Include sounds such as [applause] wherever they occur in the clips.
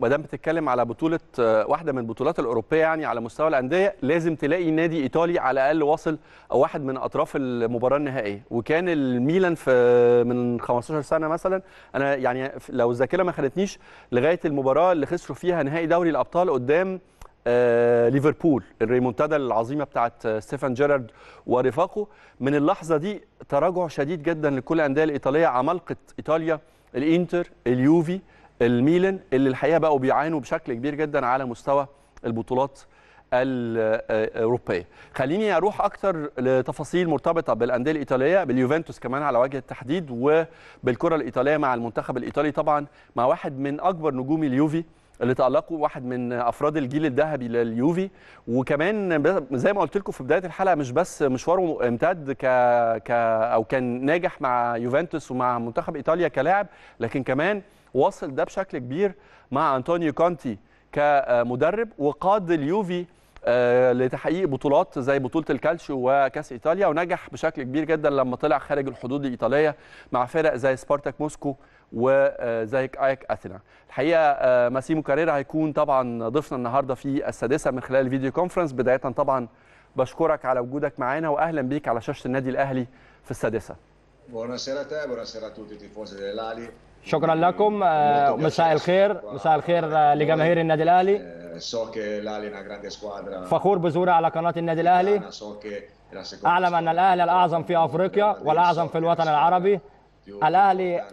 ما دام بتتكلم على بطوله آه، واحده من البطولات الاوروبيه يعني على مستوى الانديه لازم تلاقي نادي ايطالي على الاقل واصل او واحد من اطراف المباراه النهائيه وكان الميلان في آه، من 15 سنه مثلا انا يعني لو الذاكره ما خانتنيش لغايه المباراه اللي خسروا فيها نهائي دوري الابطال قدام آه، ليفربول الريمونتادا العظيمه بتاعت ستيفان جيرارد ورفاقه من اللحظه دي تراجع شديد جدا لكل الانديه الايطاليه عمالقه ايطاليا الانتر اليوفي الميلان اللي الحقيقه بقوا بيعانوا بشكل كبير جدا على مستوى البطولات الاوروبيه خليني اروح اكثر لتفاصيل مرتبطه بالانديه الايطاليه باليوفنتوس كمان على وجه التحديد وبالكره الايطاليه مع المنتخب الايطالي طبعا مع واحد من اكبر نجوم اليوفي اللي تألقوا واحد من افراد الجيل الذهبي لليوفي وكمان زي ما قلت لكم في بدايه الحلقه مش بس مشواره امتد ك... ك او كان ناجح مع يوفنتوس ومع منتخب ايطاليا كلاعب لكن كمان وصل ده بشكل كبير مع انطونيو كونتي كمدرب وقاد اليوفي آه، لتحقيق بطولات زي بطوله الكالشيو وكاس ايطاليا ونجح بشكل كبير جدا لما طلع خارج الحدود الايطاليه مع فرق زي سبارتاك موسكو وزي ايك اثينا الحقيقه آه، ماسيمو كاريرا هيكون طبعا ضيفنا النهارده في السادسه من خلال الفيديو كونفرنس بدايه طبعا بشكرك على وجودك معانا واهلا بيك على شاشه النادي الاهلي في السادسه Buonasera a te, buonasera a tutti i tifosi dell'Ali شكرا لكم آه، مساء الخير مساء الخير آه، لجماهير النادي الاهلي فخور بظهوري على قناه النادي الاهلي اعلم ان الاهلي الاعظم في افريقيا والاعظم في الوطن العربي الاهلي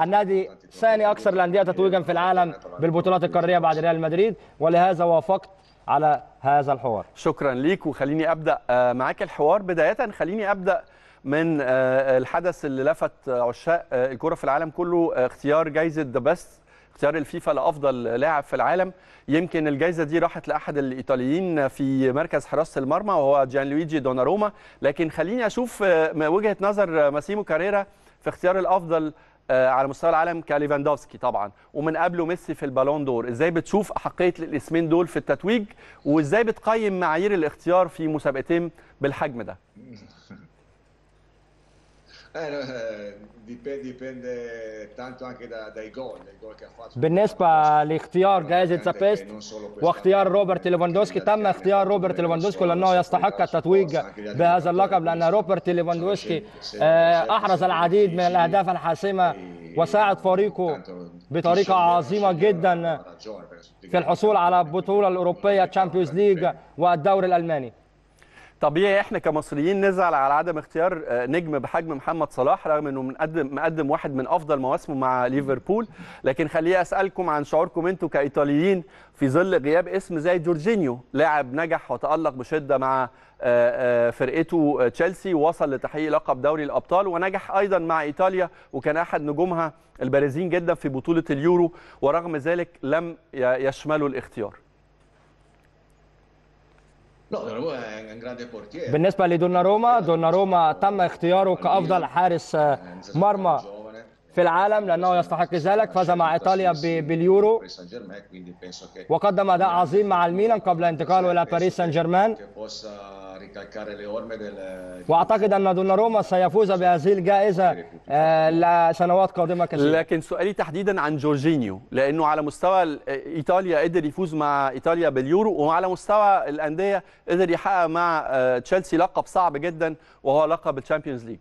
النادي ثاني اكثر الانديه تتويجا في العالم بالبطولات القاريه بعد ريال مدريد ولهذا وافقت على هذا الحوار شكرا ليك وخليني ابدا آه، معاك الحوار بدايه خليني ابدا من آه، آه، الحدث اللي لفت عشاق آه، الكره في العالم كله اختيار جائزه ذا بيست اختيار الفيفا لافضل لاعب في العالم يمكن الجائزه دي راحت لاحد الايطاليين في مركز حراسه المرمى وهو جان لويجي دوناروما لكن خليني اشوف وجهه نظر ماسيمو كاريرا في اختيار الافضل على مستوى العالم كليفاندوفسكي طبعا ومن قبله ميسي في البالون دور ازاي بتشوف احقيه الاسمين دول في التتويج وازاي بتقيم معايير الاختيار في مسابقتين بالحجم ده Eh, no, eh, dipende, dipende, tanto anche da, dai gol, gol che ha fatto. بالنسبة لاختيار جائزة ذا بيست واختيار روبرت ليفاندوسكي تم اختيار روبرت ليفاندوسكي لأنه يستحق التتويج بهذا اللقب لأن روبرت ليفاندوسكي أحرز العديد من الأهداف الحاسمة وساعد فريقه بطريقة عظيمة جدا في الحصول على البطولة الأوروبية تشامبيونز ليج والدوري الألماني طبيعي احنا كمصريين نزعل على عدم اختيار آه، نجم بحجم محمد صلاح رغم انه مقدم مقدم واحد من افضل مواسمه مع ليفربول لكن خليني اسالكم عن شعوركم انتم كايطاليين في ظل غياب اسم زي جورجينيو لاعب نجح وتالق بشده مع آه، آه، فرقته تشيلسي ووصل لتحقيق لقب دوري الابطال ونجح ايضا مع ايطاليا وكان احد نجومها البارزين جدا في بطوله اليورو ورغم ذلك لم يشمله الاختيار لا لدونا روما دونا روما تم اختياره كافضل يعني حارس آه، مرمى في العالم لأنه يستحق ذلك فاز مع إيطاليا باليورو وقدم أداء عظيم مع الميلان قبل انتقاله إلى باريس سان جيرمان وأعتقد أن دوناروما سيفوز بهذه الجائزة آه، لسنوات قادمة كثيرة لكن سؤالي تحديدا عن جورجينيو لأنه على مستوى إيطاليا قدر يفوز مع إيطاليا باليورو وعلى مستوى الأندية قدر يحقق مع آه، تشيلسي لقب صعب جدا وهو لقب الشامبيونز ليج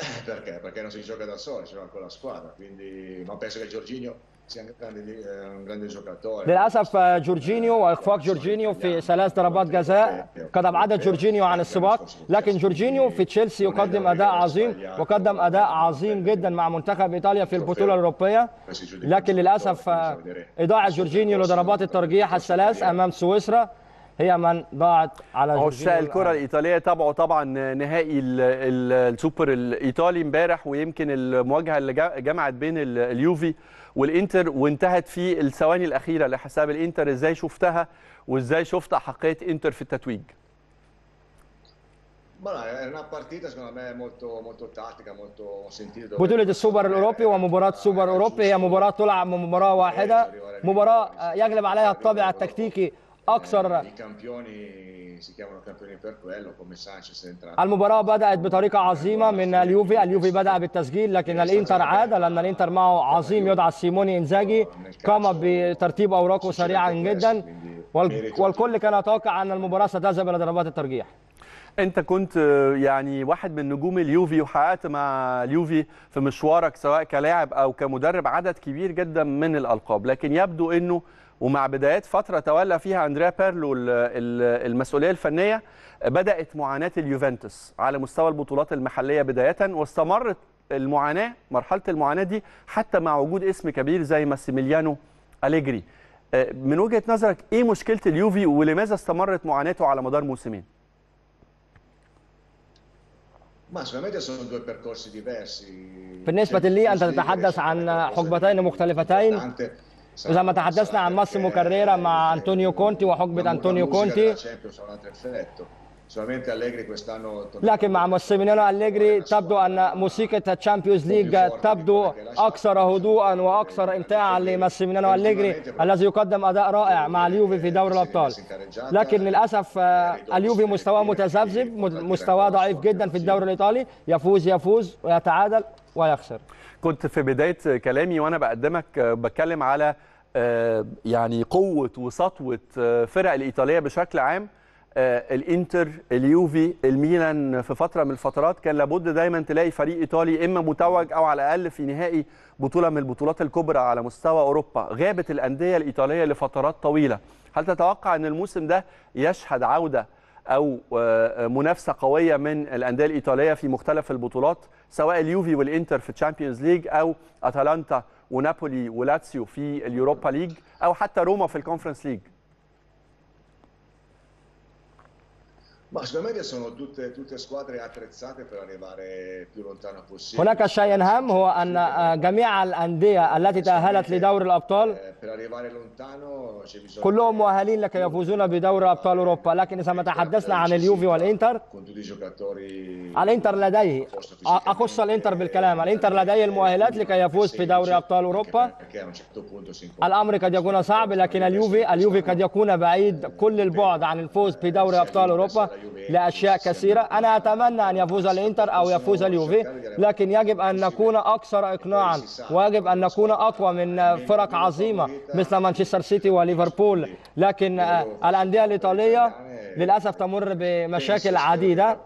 Eh, perché? Perché non si gioca da soli, si gioca con la squadra. Quindi, ma penso che Giorginio sia un grande, eh, un grande giocatore. للأسف جورجينيو وإخفاق جورجينيو في ثلاث ضربات جزاء قد أبعد جورجينيو عن السباق لكن جورجينيو في تشيلسي يقدم أداء عظيم وقدم أداء عظيم جدا مع منتخب إيطاليا في البطولة الأوروبية لكن للأسف إضاعة جورجينيو لضربات الترجيح الثلاث أمام سويسرا هي من ضاعت على عشاق الكره الايطاليه تابعوا طبعا نهائي السوبر الايطالي امبارح ويمكن المواجهه اللي جمعت بين اليوفي والانتر وانتهت في الثواني الاخيره لحساب الانتر ازاي شفتها وازاي شفت احقيه انتر في التتويج بطولة السوبر الأوروبي ومباراة السوبر الأوروبي هي مباراة تلعب مباراة واحدة مباراة يغلب عليها الطابع التكتيكي اكثر المباراه بدات بطريقه عظيمه من اليوفي اليوفي بدا بالتسجيل لكن الانتر عاد لان الانتر معه عظيم يدعى سيموني انزاجي قام بترتيب اوراقه سريعا جدا والكل كان يتوقع ان المباراه ستذهب الى ضربات الترجيح انت كنت آه، يعني واحد من نجوم اليوفي وحققت مع اليوفي في مشوارك سواء كلاعب او كمدرب عدد كبير جدا من الالقاب لكن يبدو انه ومع بدايات فتره تولى فيها اندريا بيرلو المسؤوليه الفنيه بدات معاناه اليوفنتوس على مستوى البطولات المحليه بدايه واستمرت المعاناه مرحله المعاناه دي حتى مع وجود اسم كبير زي ماسيميليانو أليجري آه، من وجهه نظرك ايه مشكله اليوفي ولماذا استمرت معاناته على مدار موسمين؟ ما بالنسبه لي انت تتحدث عن حقبتين مختلفتين إذا ما تحدثنا عن مصر مكرره مع أنطونيو كونتي وحقبة أنطونيو كونتي لكن مع موسيمينيانو أليجري تبدو أن موسيقى الشامبيونز ليج تبدو أكثر هدوءا وأكثر إمتاعا لموسيمينيانو أليجري الذي يقدم أداء رائع مع اليوفي في دوري الأبطال لكن للأسف اليوفي مستواه متذبذب مستواه ضعيف جدا في الدوري الإيطالي يفوز يفوز ويتعادل ويخسر كنت في بداية كلامي وأنا بقدمك بتكلم على آه، يعني قوه وسطوه آه، فرق الايطاليه بشكل عام آه، الانتر اليوفي الميلان في فتره من الفترات كان لابد دايما تلاقي فريق ايطالي اما متوج او على الاقل في نهائي بطوله من البطولات الكبرى على مستوى اوروبا غابت الانديه الايطاليه لفترات طويله هل تتوقع ان الموسم ده يشهد عوده او آه، منافسه قويه من الانديه الايطاليه في مختلف البطولات سواء اليوفي والانتر في الشامبيونز ليج او اتلانتا ونابولي ولاتسيو في اليوروبا ليج او حتى روما في الكونفرنس ليج me che sono tutte, tutte squadre attrezzate per arrivare più lontano possibile. هناك شيء هام هو أن آه، eh, جميع الأندية التي تأهلت لدور الأبطال eh, كلهم مؤهلين لكي يفوزون بدور eh, أبطال أوروبا لكن إذا ما تحدثنا عن اليوفي والإنتر الإنتر لديه آه، أخص الإنتر بالكلام الإنتر لديه المؤهلات لكي يفوز في دوري أبطال أوروبا الأمر قد يكون صعب لكن اليوفي اليوفي قد يكون بعيد كل البعد عن الفوز بدوري أبطال أوروبا لأشياء كثيرة أنا أتمنى أن يفوز الإنتر أو يفوز اليوفي لكن يجب أن نكون أكثر إقناعا ويجب أن نكون أقوى من فرق عظيمة مثل مانشستر سيتي وليفربول لكن آه، الأندية الإيطالية للأسف تمر بمشاكل عديدة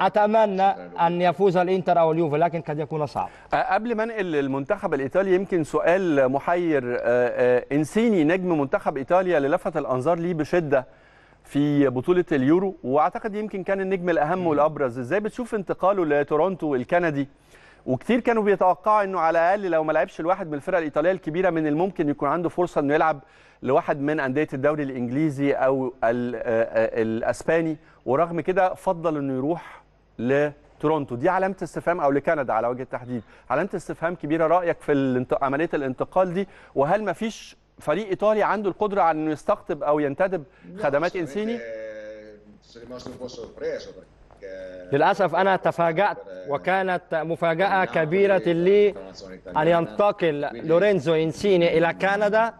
أتمنى أن يفوز الإنتر أو اليوفي لكن قد يكون صعب آه، قبل ما انقل المنتخب الإيطالي يمكن سؤال محير آه، إنسيني نجم منتخب إيطاليا اللي لفت الأنظار ليه بشدة في بطوله اليورو واعتقد يمكن كان النجم الاهم والابرز ازاي بتشوف انتقاله لتورونتو الكندي وكتير كانوا بيتوقعوا انه على الاقل لو ما لعبش لواحد من الفرق الايطاليه الكبيره من الممكن يكون عنده فرصه انه يلعب لواحد من انديه الدوري الانجليزي او آه، آه، الاسباني ورغم كده فضل انه يروح لتورونتو دي علامه استفهام او لكندا على وجه التحديد علامه استفهام كبيره رايك في عمليه الانتقال دي وهل ما فيش فريق ايطالي عنده القدره على انه يستقطب او ينتدب خدمات انسيني للاسف انا تفاجات وكانت مفاجاه نعم، كبيره لي ان ينتقل لورينزو انسيني الى كندا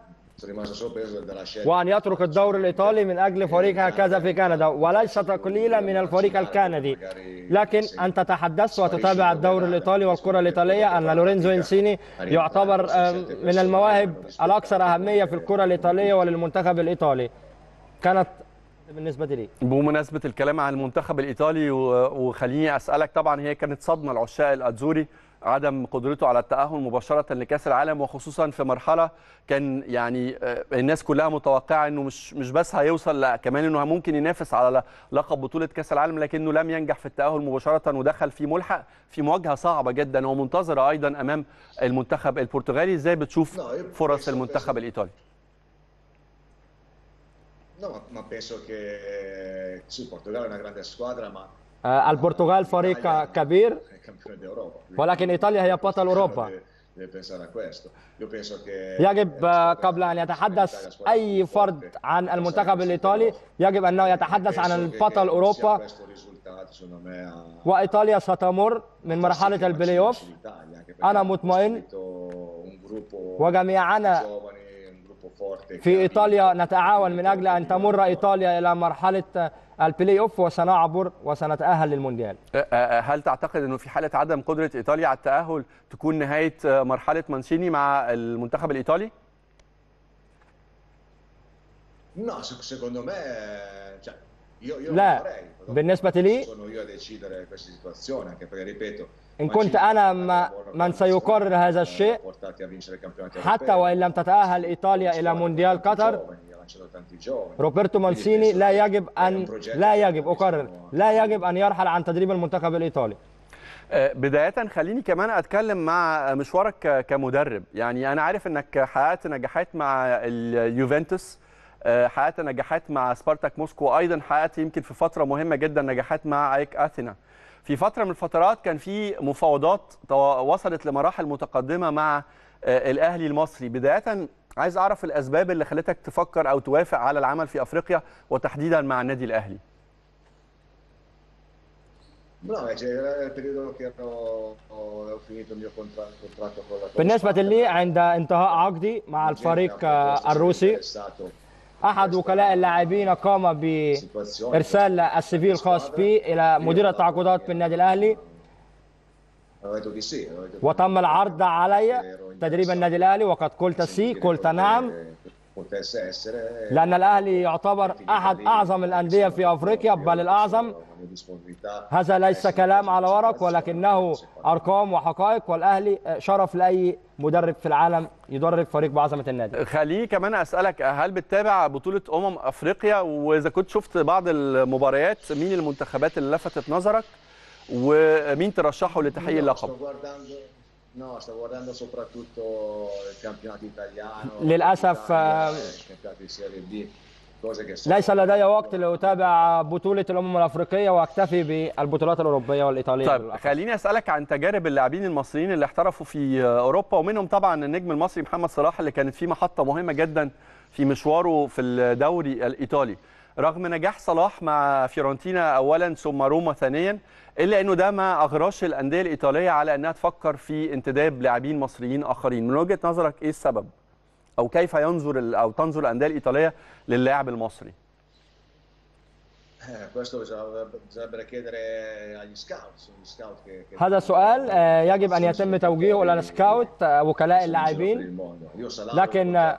وأن يترك الدوري الإيطالي من أجل فريق هكذا في كندا وليس تقليلا من الفريق الكندي لكن أنت تحدثت وتتابع الدوري الإيطالي والكرة الإيطالية أن لورينزو إنسيني يعتبر من المواهب الأكثر أهمية في الكرة الإيطالية وللمنتخب الإيطالي كانت بالنسبه لي بمناسبه الكلام عن المنتخب الايطالي وخليني اسالك طبعا هي كانت صدمه لعشاق الاتزوري عدم قدرته على التأهل مباشرة لكأس العالم وخصوصا في مرحلة كان يعني آه، الناس كلها متوقعة انه مش مش بس هيوصل لا كمان انه ممكن ينافس على لقب بطولة كأس العالم لكنه لم ينجح في التأهل مباشرة ودخل في ملحق في مواجهة صعبة جدا ومنتظرة أيضا أمام المنتخب البرتغالي ازاي بتشوف فرص المنتخب الإيطالي؟ آه، البرتغال فريق كبير campione d'Europa. ولكن إيطاليا هي بطل أوروبا. يجب قبل أن يتحدث أي فرد عن المنتخب الإيطالي يجب أنه يتحدث عن البطل أوروبا وإيطاليا ستمر من مرحلة البلاي أوف أنا مطمئن وجميعنا في إيطاليا نتعاون من أجل أن تمر إيطاليا إلى مرحلة البلاي اوف وسنعبر وسنتاهل للمونديال أه، أه، أه، هل تعتقد انه في حاله عدم قدره ايطاليا على التاهل تكون نهايه مرحله مانسيني مع المنتخب الايطالي لا بالنسبة لي إن كنت أنا ما من سيقرر هذا الشيء حتى وإن لم تتأهل إيطاليا إلى مونديال قطر روبرتو مانسيني لا يجب ان لا يجب اقرر لا يجب ان يرحل عن تدريب المنتخب الايطالي بداية خليني كمان أتكلم مع مشوارك كمدرب يعني أنا عارف أنك حققت نجاحات مع اليوفنتوس آه، حققت نجاحات مع سبارتاك موسكو وأيضا حققت يمكن في فترة مهمة جدا نجاحات مع أيك أثينا في فترة من الفترات كان في مفاوضات وصلت لمراحل متقدمة مع آه، الأهلي المصري بداية عايز اعرف الاسباب اللي خلتك تفكر او توافق على العمل في افريقيا وتحديدا مع النادي الاهلي بالنسبة لي عند انتهاء عقدي مع الفريق الروسي أحد وكلاء اللاعبين قام بإرسال السي في الخاص بي إلى مدير إيه، التعاقدات بالنادي الأهلي وتم العرض علي تدريب النادي الاهلي وقد قلت سي قلت نعم لأن الأهلي يعتبر أحد أعظم الأندية في أفريقيا بل الأعظم هذا ليس كلام على ورق ولكنه أرقام وحقائق والأهلي شرف لأي مدرب في العالم يدرب فريق بعظمة النادي خليه كمان أسألك هل بتتابع بطولة أمم أفريقيا وإذا كنت شفت بعض المباريات مين المنتخبات اللي لفتت نظرك؟ ومين ترشحه لتحقيق اللقب؟ للاسف آه، ليس لدي وقت لاتابع بطوله الامم الافريقيه واكتفي بالبطولات الاوروبيه والايطاليه طيب خليني اسالك عن تجارب اللاعبين المصريين اللي احترفوا في اوروبا ومنهم طبعا النجم المصري محمد صلاح اللي كانت فيه محطه مهمه جدا في مشواره في الدوري الايطالي رغم نجاح صلاح مع فيورنتينا اولا ثم روما ثانيا الا انه ده ما اغراش الانديه الايطاليه على انها تفكر في انتداب لاعبين مصريين اخرين من وجهه نظرك ايه السبب او كيف ينظر او تنظر الانديه الايطاليه للاعب المصري Eh, questo bisognerebbe chiedere agli scout, Gli scout che, che هذا سؤال يجب ان يتم توجيهه الى السكاوت وكلاء اللاعبين لكن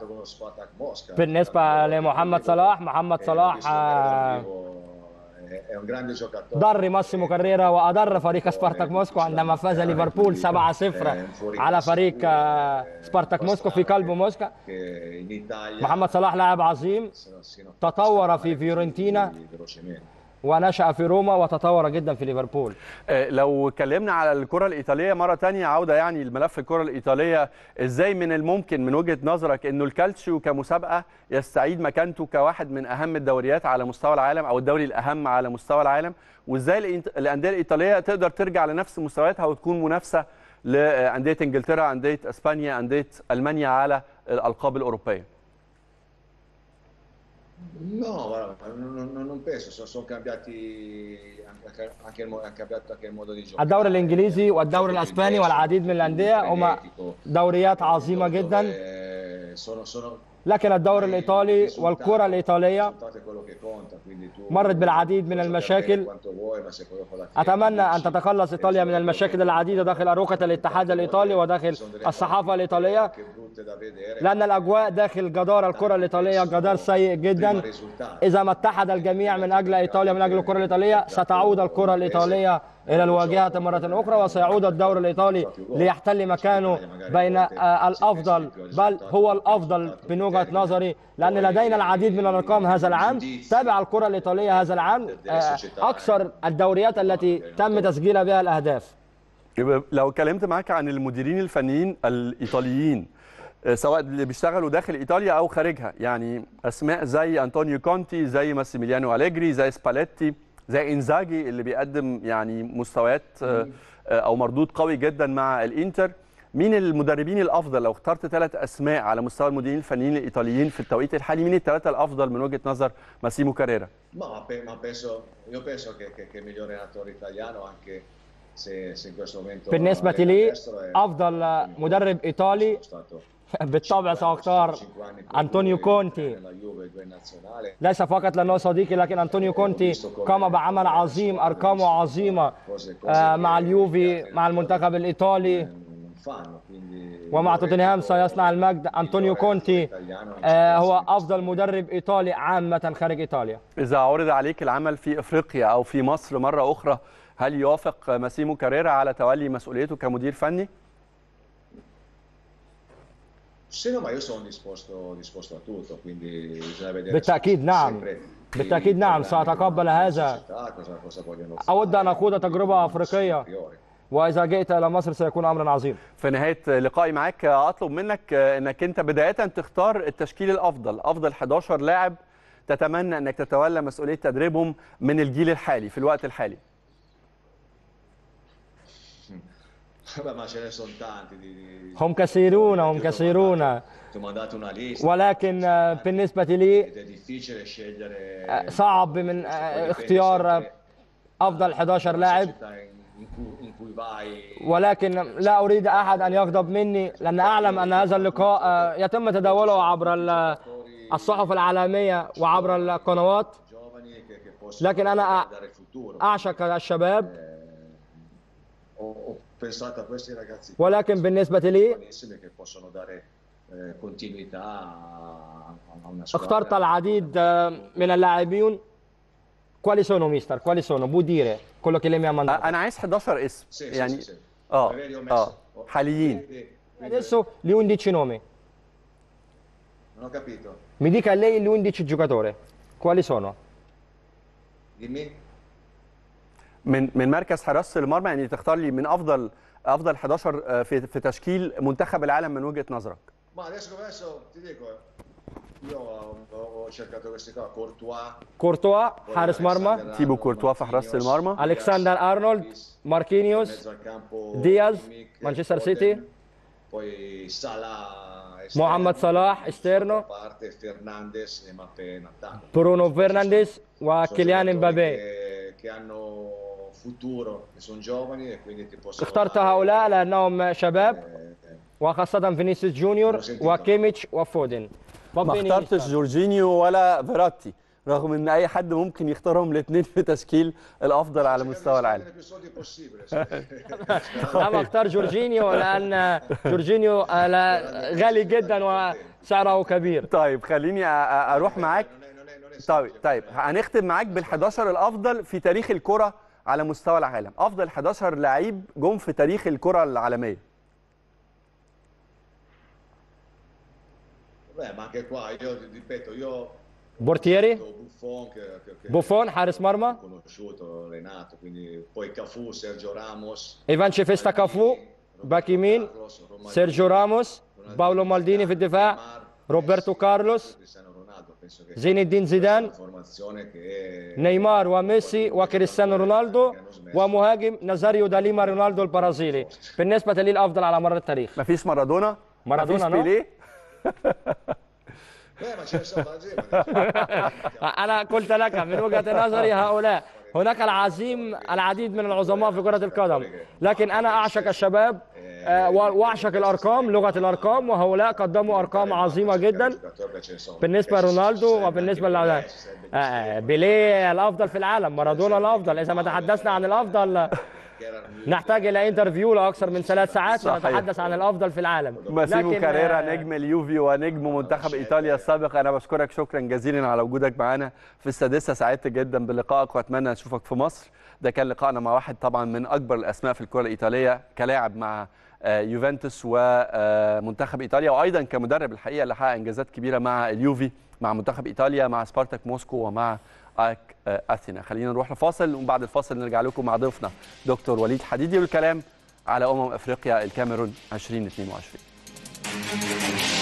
بالنسبه لمحمد صلاح محمد صلاح è un grande giocatore. ضر ماسيمو كاريرا وأضر فريق سبارتاك موسكو عندما فاز ليفربول 7-0 على فريق سبارتاك موسكو في قلب موسكا محمد صلاح لاعب عظيم تطور في فيورنتينا ونشأ في روما وتطور جدا في ليفربول آه، لو اتكلمنا على الكرة الإيطالية مرة تانية عودة يعني الملف الكرة الإيطالية إزاي من الممكن من وجهة نظرك أنه الكالتشيو كمسابقة يستعيد مكانته كواحد من أهم الدوريات على مستوى العالم أو الدوري الأهم على مستوى العالم وإزاي الأندية الإيطالية تقدر ترجع لنفس مستوياتها وتكون منافسة لأندية إنجلترا أندية أسبانيا أندية ألمانيا على الألقاب الأوروبية No, non, non penso, sono, sono cambiati anche, anche, il, è cambiato anche il modo di giocare. الدوري الانجليزي والدوري الاسباني والعديد من الانديه هما دوريات عظيمه جدا. sono, sono لكن الدوري الإيطالي والكرة الإيطالية مرت بالعديد من المشاكل أتمنى أن تتخلص إيطاليا من المشاكل العديدة داخل أروقة الاتحاد الإيطالي وداخل الصحافة الإيطالية لأن الأجواء داخل جدار الكرة الإيطالية جدار سيء جدا إذا ما اتحد الجميع من أجل إيطاليا من أجل الكرة الإيطالية ستعود الكرة الإيطالية إلى الواجهة مرة أخرى وسيعود الدوري الإيطالي ليحتل مكانه بين آه، الأفضل بل هو الأفضل من وجهة نظري لأن لدينا العديد من الأرقام هذا العام تابع الكرة الإيطالية هذا العام آه، أكثر الدوريات التي تم تسجيل بها الأهداف لو اتكلمت معاك عن المديرين الفنيين الإيطاليين آه، سواء اللي بيشتغلوا داخل ايطاليا او خارجها يعني اسماء زي انطونيو كونتي زي ماسيميليانو اليجري زي سباليتي زي انزاجي اللي بيقدم يعني مستويات آه، آه، او مردود قوي جدا مع الانتر مين المدربين الافضل لو اخترت ثلاث اسماء على مستوى المديرين الفنيين الايطاليين في التوقيت الحالي مين الثلاثه الافضل من وجهه نظر ماسيمو كاريرا بالنسبه لي افضل مدرب ايطالي بالطبع ساختار أنطونيو كونتي ليس فقط لأنه صديقي لكن أنطونيو كونتي قام بعمل عظيم أرقامه عظيمة مع اليوفي مع المنتخب الإيطالي ومع توتنهام سيصنع المجد أنطونيو كونتي هو أفضل مدرب إيطالي عامة خارج إيطاليا إذا عرض عليك العمل في إفريقيا أو في مصر مرة أخرى هل يوافق ماسيمو كاريرا على تولي مسؤوليته كمدير فني؟ Sì, no, ma io sono disposto, disposto a tutto, quindi bisogna vedere. بالتأكيد نعم بالتأكيد نعم سأتقبل هذا أود أن أقود تجربة أفريقية واذا جئت الى مصر سيكون امرا عظيما في نهايه لقائي معاك اطلب منك انك انت بدايه تختار التشكيل الافضل افضل 11 لاعب تتمنى انك تتولى مسؤوليه تدريبهم من الجيل الحالي في الوقت الحالي [laughs] ce ne sono tanti هم كثيرون هم كثيرون ولكن بالنسبة لي صعب من اختيار أفضل 11 لاعب ولكن لا أريد أحد أن يغضب مني لأن أعلم أن هذا اللقاء يتم تداوله عبر الصحف العالمية وعبر القنوات لكن أنا أعشق الشباب pensate a questi ragazzi ولكن بالنسبة لي che possono dare eh, continuità a una اخترت العديد من اللاعبين quali sono mister quali sono può dire quello che lei mi ha mandato انا عايز 11 اسم sì, يعني اه حاليين adesso gli 11 nomi non ho capito mi dica lei gli 11 giocatori quali sono dimmi من من مركز حراسه المرمى يعني تختار لي من افضل افضل 11 آه، في في تشكيل منتخب العالم من وجهه نظرك؟ ما adesso, adesso ti dico, io ho cercato questi qua, Courtois. Courtois, حارس مرمى. تيبو كورتوا في حراسة المرمى. ألكسندر أرنولد، ماركينيوس، دياز، مانشستر سيتي. محمد صلاح استيرنو برونو فرنانديز وكيليان امبابي اخترت هؤلاء لأنهم شباب وخاصة فينيسيوس جونيور وكيميتش وفودن ما اخترتش جورجينيو ولا فيراتي رغم ان اي حد ممكن يختارهم الاثنين في تشكيل الافضل على مستوى العالم انا اختار جورجينيو لان جورجينيو غالي جدا وسعره كبير طيب خليني اروح معاك طيب طيب هنختم معاك بال11 الافضل في تاريخ الكره على مستوى العالم افضل 11 لعيب جم في تاريخ الكره العالميه بورتيري بوفون حارس مرمى ايفان شيفيستا كافو باك يمين سيرجيو راموس باولو مالديني في الدفاع روبرتو كارلوس زين الدين زيدان نيمار وميسي وكريستيانو رونالدو ومهاجم نازاريو داليما رونالدو البرازيلي بالنسبه لي الافضل على مر التاريخ ما فيش مارادونا مارادونا ما بيليه انا قلت لك من وجهه نظري هؤلاء هناك العظيم العديد من العظماء في كرة القدم لكن أنا أعشق الشباب آه، وأعشق الأرقام لغة الأرقام وهؤلاء قدموا أرقام عظيمة جدا بالنسبة لرونالدو وبالنسبة ل آه، آه، بيليه الأفضل في العالم مارادونا الأفضل إذا ما تحدثنا عن الأفضل نحتاج الى انترفيو لاكثر من ثلاث ساعات ونتحدث عن الافضل في العالم ماسيمو كاريرا آه، نجم اليوفي ونجم منتخب ايطاليا السابق انا بشكرك شكرا جزيلا على وجودك معانا في السادسه سعدت جدا بلقائك واتمنى اشوفك في مصر ده كان لقائنا مع واحد طبعا من اكبر الاسماء في الكره الايطاليه كلاعب مع آه، يوفنتوس ومنتخب آه، ايطاليا وايضا كمدرب الحقيقه اللي حقق انجازات كبيره مع اليوفي مع منتخب ايطاليا مع سبارتاك موسكو ومع اك آه، اثينا خلينا نروح لفاصل وبعد الفاصل نرجع لكم مع ضيفنا دكتور وليد حديدي والكلام على امم افريقيا الكاميرون 2022